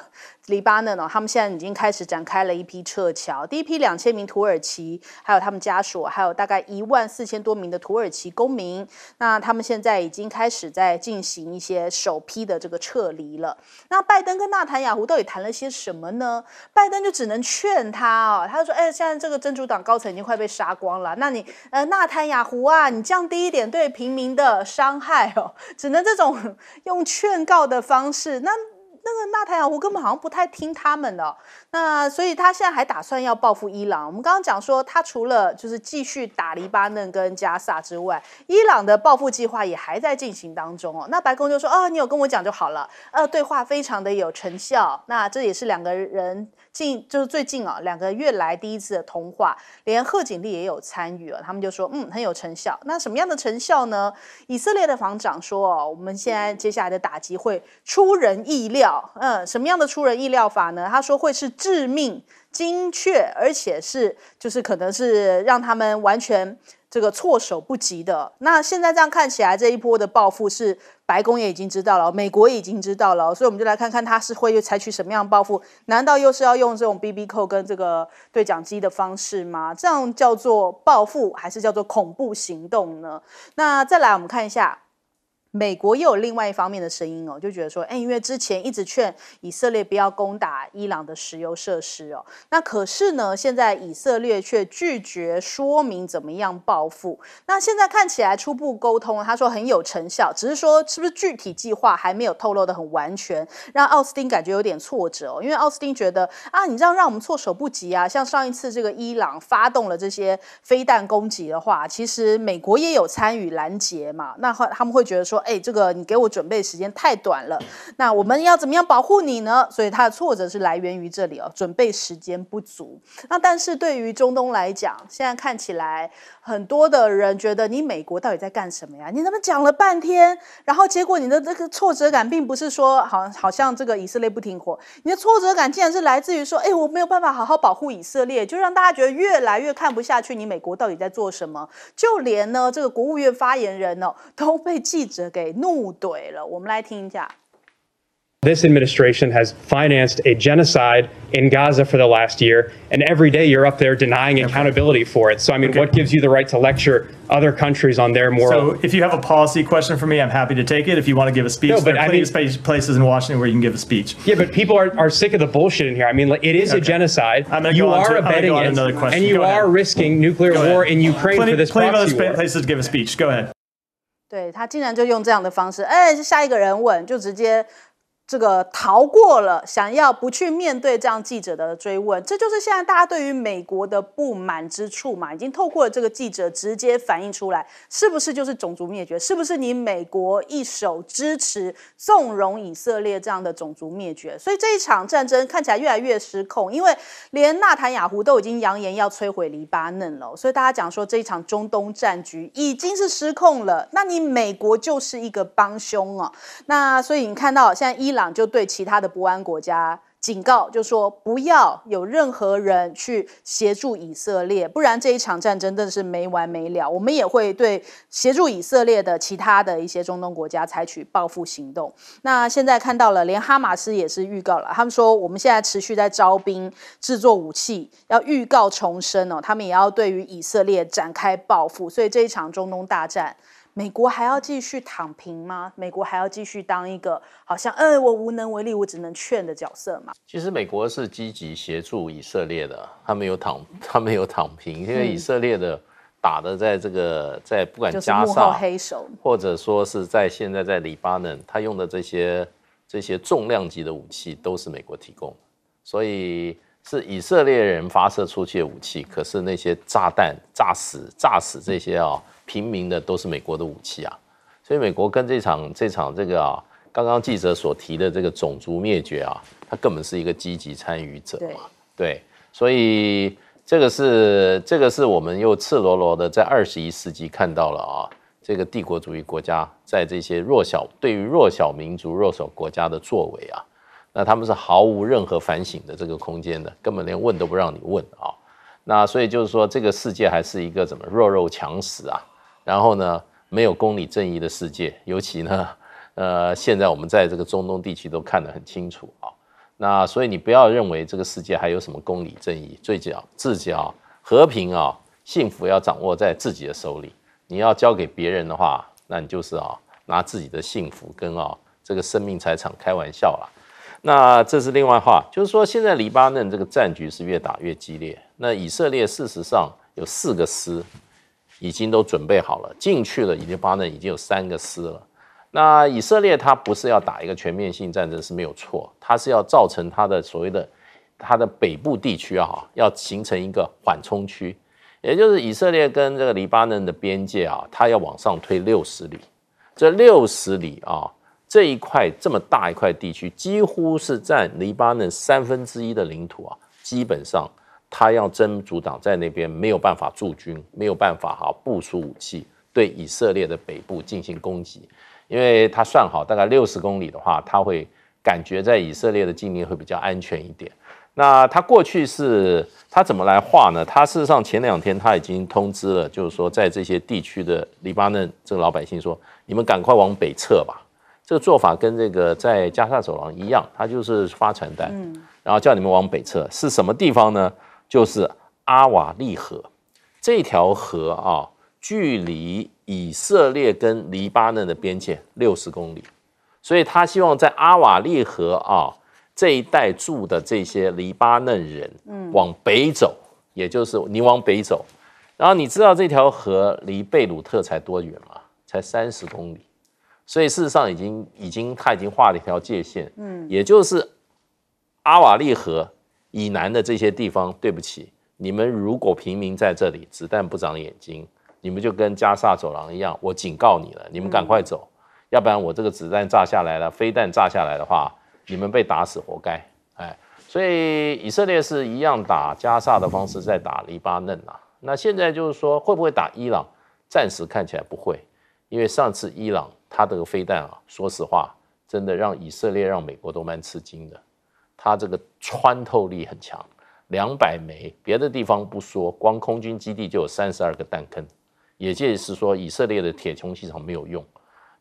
黎巴嫩哦，他们现在已经开始展开了一批撤侨，第一批两千名土耳其，还有他们家属，还有大概一万四千多名的土耳其公民。那他们现在已经开始在进行一些首批的这个撤离了。那拜登跟纳坦雅胡到底谈了些什么呢？拜登就只能劝他哦，他就说：“哎，现在这个真主党高层已经快被杀光了，那你呃，纳坦雅胡啊，你降低一点对平民的伤害哦，只能这种用劝告的方式。”那那个纳太尔胡根本好像不太听他们的，那所以他现在还打算要报复伊朗。我们刚刚讲说，他除了就是继续打黎巴嫩跟加萨之外，伊朗的报复计划也还在进行当中哦。那白宫就说：“哦，你有跟我讲就好了。”呃，对话非常的有成效。那这也是两个人。近就是最近啊，两个月来第一次的通话，连贺锦丽也有参与了。他们就说，嗯，很有成效。那什么样的成效呢？以色列的防长说，哦，我们现在接下来的打击会出人意料。嗯，什么样的出人意料法呢？他说会是致命、精确，而且是就是可能是让他们完全。这个措手不及的，那现在这样看起来，这一波的报复是白宫也已经知道了，美国已经知道了，所以我们就来看看他是会采取什么样报复？难道又是要用这种 BB 扣跟这个对讲机的方式吗？这样叫做报复，还是叫做恐怖行动呢？那再来，我们看一下。美国又有另外一方面的声音哦，就觉得说，哎，因为之前一直劝以色列不要攻打伊朗的石油设施哦，那可是呢，现在以色列却拒绝说明怎么样报复。那现在看起来初步沟通，他说很有成效，只是说是不是具体计划还没有透露的很完全，让奥斯汀感觉有点挫折哦，因为奥斯汀觉得啊，你这样让我们措手不及啊，像上一次这个伊朗发动了这些飞弹攻击的话，其实美国也有参与拦截嘛，那他们会觉得说。哎，这个你给我准备时间太短了，那我们要怎么样保护你呢？所以他的挫折是来源于这里哦，准备时间不足。那但是对于中东来讲，现在看起来很多的人觉得你美国到底在干什么呀？你怎么讲了半天，然后结果你的这个挫折感并不是说，好好像这个以色列不停火，你的挫折感竟然是来自于说，哎，我没有办法好好保护以色列，就让大家觉得越来越看不下去。你美国到底在做什么？就连呢这个国务院发言人哦都被记者。给怒怼了。我们来听一下。This administration has financed a genocide in Gaza for the last year, and every day you're up there denying accountability for it. So, I mean, okay. what gives you the right to lecture other countries on their moral? So, if you have a policy question for me, I'm happy to take it. If you want to give a speech, no, but there are I mean, places in Washington where you can give a speech. Yeah, but people are, are sick of the bullshit in here. I mean, like, it is okay. a genocide. I'm you go are abetting it, and you go are ahead. risking nuclear go war ahead. in Ukraine plenty, for this plenty of other places to give a speech. Go ahead. 对他竟然就用这样的方式，哎，下一个人吻就直接。这个逃过了，想要不去面对这样记者的追问，这就是现在大家对于美国的不满之处嘛？已经透过了这个记者直接反映出来，是不是就是种族灭绝？是不是你美国一手支持、纵容以色列这样的种族灭绝？所以这一场战争看起来越来越失控，因为连纳坦雅胡都已经扬言要摧毁黎巴嫩了。所以大家讲说，这一场中东战局已经是失控了。那你美国就是一个帮凶啊？那所以你看到现在伊朗。就对其他的不安国家警告，就说不要有任何人去协助以色列，不然这一场战争真的是没完没了。我们也会对协助以色列的其他的一些中东国家采取报复行动。那现在看到了，连哈马斯也是预告了，他们说我们现在持续在招兵、制作武器，要预告重生哦，他们也要对于以色列展开报复。所以这一场中东大战。美国还要继续躺平吗？美国还要继续当一个好像，哎，我无能为力，我只能劝的角色吗？其实美国是积极协助以色列的，他们有躺，他们有躺平，因为以色列的打的在这个在不管加上，或者说是在现在在黎巴嫩，他用的这些这些重量级的武器都是美国提供所以。是以色列人发射出去的武器，可是那些炸弹炸死、炸死这些啊平民的，都是美国的武器啊。所以美国跟这场、这场这个啊，刚刚记者所提的这个种族灭绝啊，它根本是一个积极参与者嘛。对，所以这个是这个是我们又赤裸裸的在二十一世纪看到了啊，这个帝国主义国家在这些弱小、对于弱小民族、弱小国家的作为啊。那他们是毫无任何反省的这个空间的，根本连问都不让你问啊！那所以就是说，这个世界还是一个怎么弱肉强食啊？然后呢，没有公理正义的世界，尤其呢，呃，现在我们在这个中东地区都看得很清楚啊。那所以你不要认为这个世界还有什么公理正义，最要自己啊，和平啊，幸福要掌握在自己的手里。你要交给别人的话，那你就是啊，拿自己的幸福跟啊这个生命财产开玩笑了。那这是另外话，就是说现在黎巴嫩这个战局是越打越激烈。那以色列事实上有四个师，已经都准备好了，进去了。黎巴嫩已经有三个师了。那以色列它不是要打一个全面性战争是没有错，它是要造成它的所谓的它的北部地区啊，要形成一个缓冲区，也就是以色列跟这个黎巴嫩的边界啊，它要往上推六十里。这六十里啊。这一块这么大一块地区，几乎是占黎巴嫩三分之一的领土啊。基本上，他要真阻挡在那边，没有办法驻军，没有办法哈部署武器，对以色列的北部进行攻击。因为他算好，大概六十公里的话，他会感觉在以色列的境内会比较安全一点。那他过去是他怎么来画呢？他事实上前两天他已经通知了，就是说在这些地区的黎巴嫩这个老百姓说，你们赶快往北撤吧。这个做法跟这个在加沙走廊一样，他就是发传单，然后叫你们往北撤。是什么地方呢？就是阿瓦利河这条河啊，距离以色列跟黎巴嫩的边界六十公里，所以他希望在阿瓦利河啊这一带住的这些黎巴嫩人往北走，也就是你往北走。然后你知道这条河离贝鲁特才多远吗？才三十公里。所以事实上已经已经他已经画了一条界限，嗯，也就是阿瓦利河以南的这些地方。对不起，你们如果平民在这里，子弹不长眼睛，你们就跟加沙走廊一样。我警告你了，你们赶快走，要不然我这个子弹炸下来了，飞弹炸下来的话，你们被打死活该。哎，所以以色列是一样打加沙的方式在打黎巴嫩啊。那现在就是说会不会打伊朗？暂时看起来不会。因为上次伊朗他这个飞弹啊，说实话，真的让以色列、让美国都蛮吃惊的。他这个穿透力很强，两百枚，别的地方不说，光空军基地就有三十二个弹坑，也就是说，以色列的铁穹系统没有用。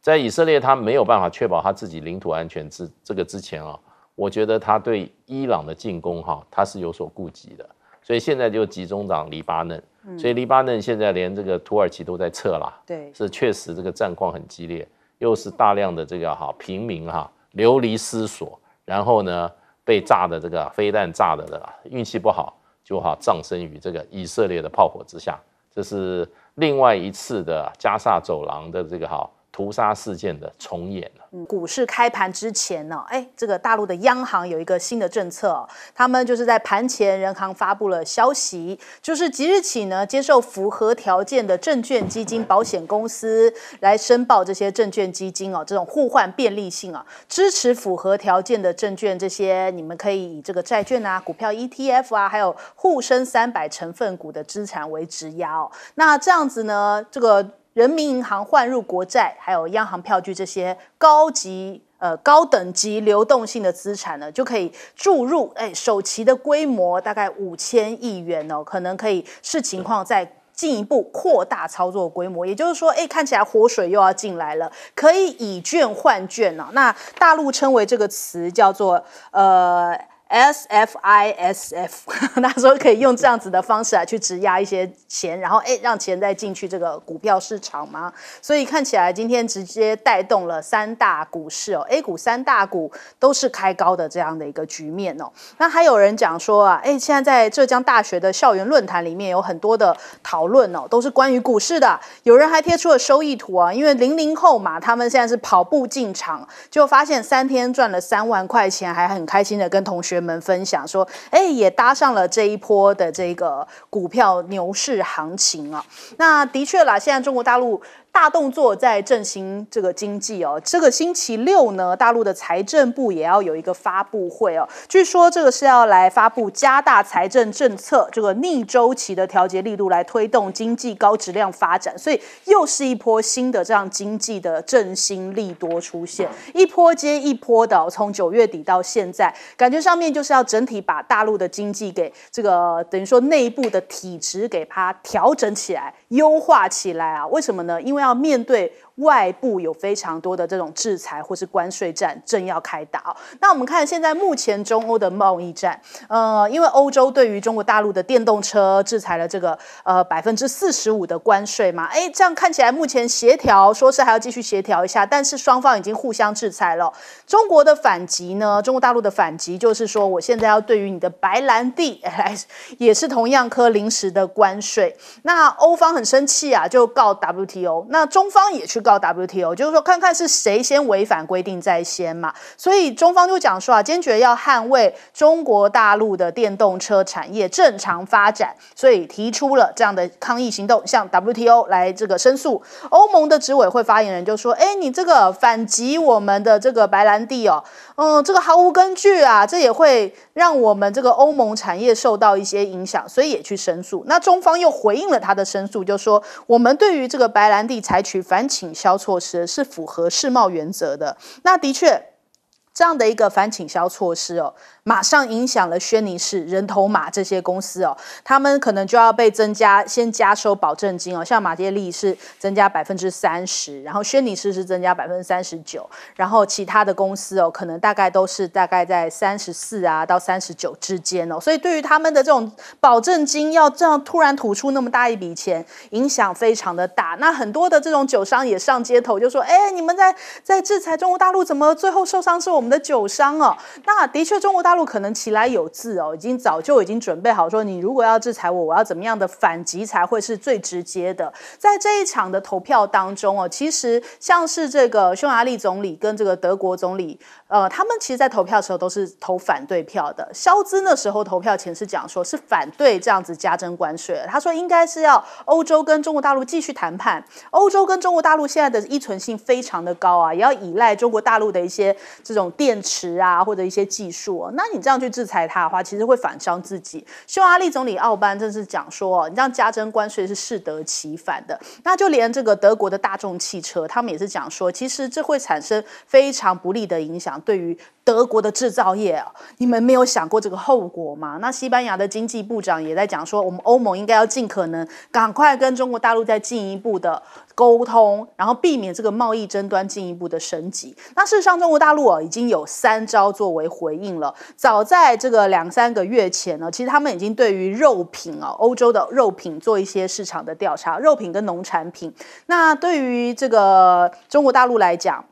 在以色列他没有办法确保他自己领土安全之这个之前啊，我觉得他对伊朗的进攻哈，他是有所顾忌的。所以现在就集中长黎巴嫩。所以，黎巴嫩现在连这个土耳其都在撤啦。对，是确实这个战况很激烈，又是大量的这个哈平民哈流离失所，然后呢被炸的这个飞弹炸的的，运气不好就好葬身于这个以色列的炮火之下。这是另外一次的加沙走廊的这个哈。屠杀事件的重演了。嗯，股市开盘之前呢，哎，这个大陆的央行有一个新的政策，他们就是在盘前人行发布了消息，就是即日起呢，接受符合条件的证券基金保险公司来申报这些证券基金哦，这种互换便利性啊，支持符合条件的证券这些，你们可以以这个债券啊、股票 ETF 啊，还有沪深三百成分股的资产为质押。那这样子呢，这个。人民银行换入国债，还有央行票据这些高级呃高等级流动性的资产呢，就可以注入。哎，首期的规模大概五千亿元哦，可能可以视情况再进一步扩大操作规模。也就是说，哎，看起来活水又要进来了，可以以券换券呢。那大陆称为这个词叫做呃。S F I S F，那时候可以用这样子的方式来去质押一些钱，然后哎让钱再进去这个股票市场吗？所以看起来今天直接带动了三大股市哦，A 股三大股都是开高的这样的一个局面哦。那还有人讲说啊，哎现在在浙江大学的校园论坛里面有很多的讨论哦，都是关于股市的。有人还贴出了收益图啊，因为零零后嘛，他们现在是跑步进场，就发现三天赚了三万块钱，还很开心的跟同学。们分享说，哎，也搭上了这一波的这个股票牛市行情啊。那的确啦，现在中国大陆。大动作在振兴这个经济哦，这个星期六呢，大陆的财政部也要有一个发布会哦。据说这个是要来发布加大财政政策，这个逆周期的调节力度，来推动经济高质量发展。所以又是一波新的这样经济的振兴利多出现，一波接一波的，从九月底到现在，感觉上面就是要整体把大陆的经济给这个等于说内部的体质给它调整起来。优化起来啊？为什么呢？因为要面对。外部有非常多的这种制裁或是关税战正要开打。那我们看现在目前中欧的贸易战，呃，因为欧洲对于中国大陆的电动车制裁了这个呃百分之四十五的关税嘛，哎，这样看起来目前协调说是还要继续协调一下，但是双方已经互相制裁了。中国的反击呢，中国大陆的反击就是说我现在要对于你的白兰地来 也是同样科临时的关税。那欧方很生气啊，就告 WTO。那中方也去。告 WTO 就是说，看看是谁先违反规定在先嘛，所以中方就讲说啊，坚决要捍卫中国大陆的电动车产业正常发展，所以提出了这样的抗议行动，向 WTO 来这个申诉。欧盟的执委会发言人就说：“哎，你这个反击我们的这个白兰地哦。”嗯，这个毫无根据啊！这也会让我们这个欧盟产业受到一些影响，所以也去申诉。那中方又回应了他的申诉，就说我们对于这个白兰地采取反倾销措施是符合世贸原则的。那的确。这样的一个反倾销措施哦，马上影响了轩尼诗、人头马这些公司哦，他们可能就要被增加先加收保证金哦，像马爹利是增加百分之三十，然后轩尼诗是增加百分之三十九，然后其他的公司哦，可能大概都是大概在三十四啊到三十九之间哦，所以对于他们的这种保证金要这样突然吐出那么大一笔钱，影响非常的大。那很多的这种酒商也上街头就说：“哎，你们在在制裁中国大陆，怎么最后受伤是我们？”的酒商哦，那的确，中国大陆可能起来有志哦，已经早就已经准备好说，你如果要制裁我，我要怎么样的反击才会是最直接的？在这一场的投票当中哦，其实像是这个匈牙利总理跟这个德国总理。呃，他们其实，在投票时候都是投反对票的。肖兹那时候投票前是讲说，是反对这样子加征关税的。他说，应该是要欧洲跟中国大陆继续谈判。欧洲跟中国大陆现在的依存性非常的高啊，也要依赖中国大陆的一些这种电池啊，或者一些技术。那你这样去制裁他的话，其实会反伤自己。匈牙利总理奥班正是讲说，你这样加征关税是适得其反的。那就连这个德国的大众汽车，他们也是讲说，其实这会产生非常不利的影响。对于德国的制造业，你们没有想过这个后果吗？那西班牙的经济部长也在讲说，我们欧盟应该要尽可能赶快跟中国大陆再进一步的沟通，然后避免这个贸易争端进一步的升级。那事实上，中国大陆啊已经有三招作为回应了。早在这个两三个月前呢，其实他们已经对于肉品啊，欧洲的肉品做一些市场的调查，肉品跟农产品。那对于这个中国大陆来讲，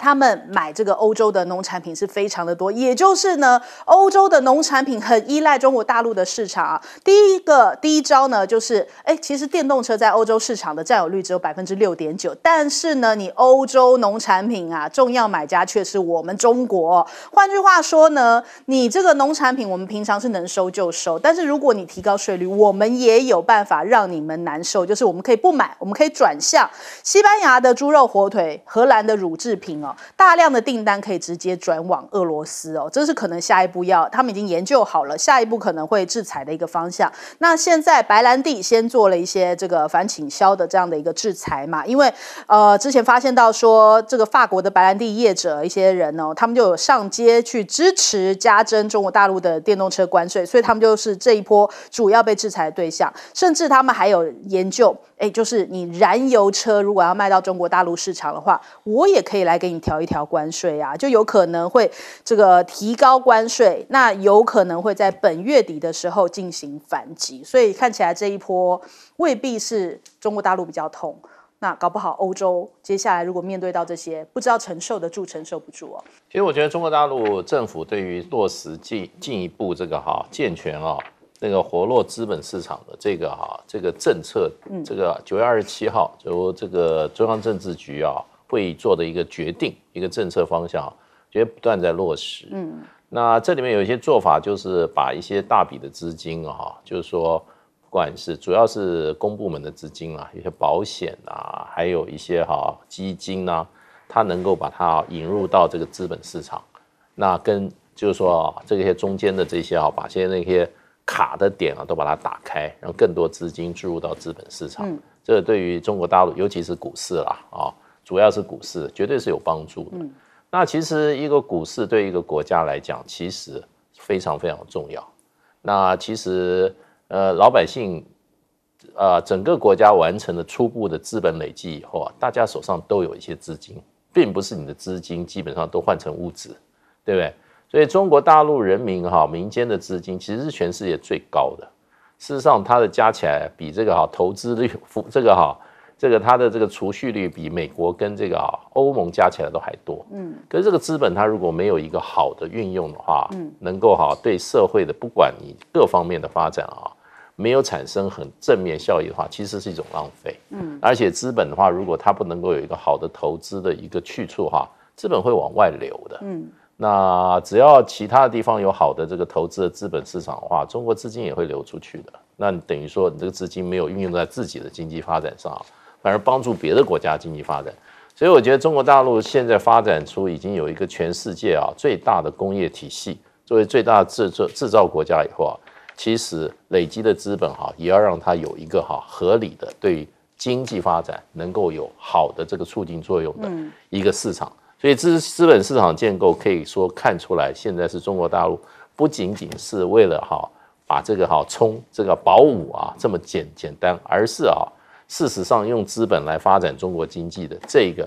他们买这个欧洲的农产品是非常的多，也就是呢，欧洲的农产品很依赖中国大陆的市场啊。第一个第一招呢，就是哎，其实电动车在欧洲市场的占有率只有百分之六点九，但是呢，你欧洲农产品啊，重要买家却是我们中国。换句话说呢，你这个农产品我们平常是能收就收，但是如果你提高税率，我们也有办法让你们难受，就是我们可以不买，我们可以转向西班牙的猪肉火腿、荷兰的乳制品。大量的订单可以直接转往俄罗斯哦，这是可能下一步要，他们已经研究好了，下一步可能会制裁的一个方向。那现在白兰地先做了一些这个反倾销的这样的一个制裁嘛，因为呃之前发现到说这个法国的白兰地业者一些人哦，他们就有上街去支持加征中国大陆的电动车关税，所以他们就是这一波主要被制裁对象，甚至他们还有研究。哎，就是你燃油车如果要卖到中国大陆市场的话，我也可以来给你调一调关税啊，就有可能会这个提高关税，那有可能会在本月底的时候进行反击，所以看起来这一波未必是中国大陆比较痛，那搞不好欧洲接下来如果面对到这些，不知道承受得住承受不住哦。其实我觉得中国大陆政府对于落实进进一步这个哈健全哦。那个活络资本市场的这个哈，这个政策，这个九月二十七号由这个中央政治局啊会议做的一个决定，一个政策方向，觉得不断在落实。嗯，那这里面有一些做法，就是把一些大笔的资金啊，就是说不管是主要是公部门的资金啊，一些保险啊，还有一些哈基金呢，它能够把它引入到这个资本市场。那跟就是说这些中间的这些啊，把些那些。卡的点啊，都把它打开，让更多资金注入到资本市场。嗯，这对于中国大陆，尤其是股市啦，啊，主要是股市，绝对是有帮助的。嗯，那其实一个股市对一个国家来讲，其实非常非常重要。那其实，呃，老百姓，啊，整个国家完成了初步的资本累积以后啊，大家手上都有一些资金，并不是你的资金基本上都换成物质，对不对？所以中国大陆人民哈民间的资金其实是全世界最高的，事实上它的加起来比这个哈投资率 这个哈这个它的这个储蓄率比美国跟这个欧盟加起来都还多。嗯，可是这个资本它如果没有一个好的运用的话，嗯，能够哈对社会的不管你各方面的发展啊，没有产生很正面效益的话，其实是一种浪费。嗯，而且资本的话，如果它不能够有一个好的投资的一个去处哈，资本会往外流的。嗯。那只要其他的地方有好的这个投资的资本市场的话，中国资金也会流出去的。那等于说，你这个资金没有运用在自己的经济发展上，反而帮助别的国家经济发展。所以，我觉得中国大陆现在发展出已经有一个全世界啊最大的工业体系，作为最大制作制造国家以后啊，其实累积的资本哈，也要让它有一个哈合理的对经济发展能够有好的这个促进作用的一个市场。所以资资本市场建构可以说看出来，现在是中国大陆不仅仅是为了哈把这个哈冲这个保五啊这么简简单，而是啊事实上用资本来发展中国经济的这个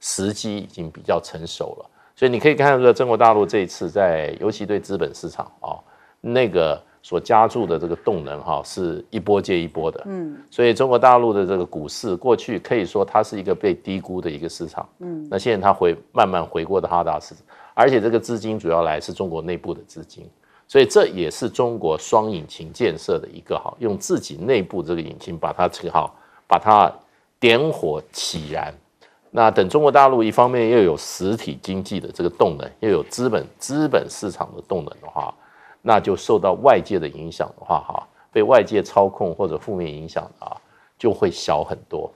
时机已经比较成熟了。所以你可以看出来中国大陆这一次在尤其对资本市场啊那个。所加注的这个动能哈，是一波接一波的，嗯，所以中国大陆的这个股市过去可以说它是一个被低估的一个市场，嗯，那现在它回慢慢回过的哈大势，而且这个资金主要来是中国内部的资金，所以这也是中国双引擎建设的一个哈，用自己内部这个引擎把它这个哈把它点火起燃，那等中国大陆一方面又有实体经济的这个动能，又有资本资本市场的动能的话。那就受到外界的影响的话，哈，被外界操控或者负面影响啊，就会小很多。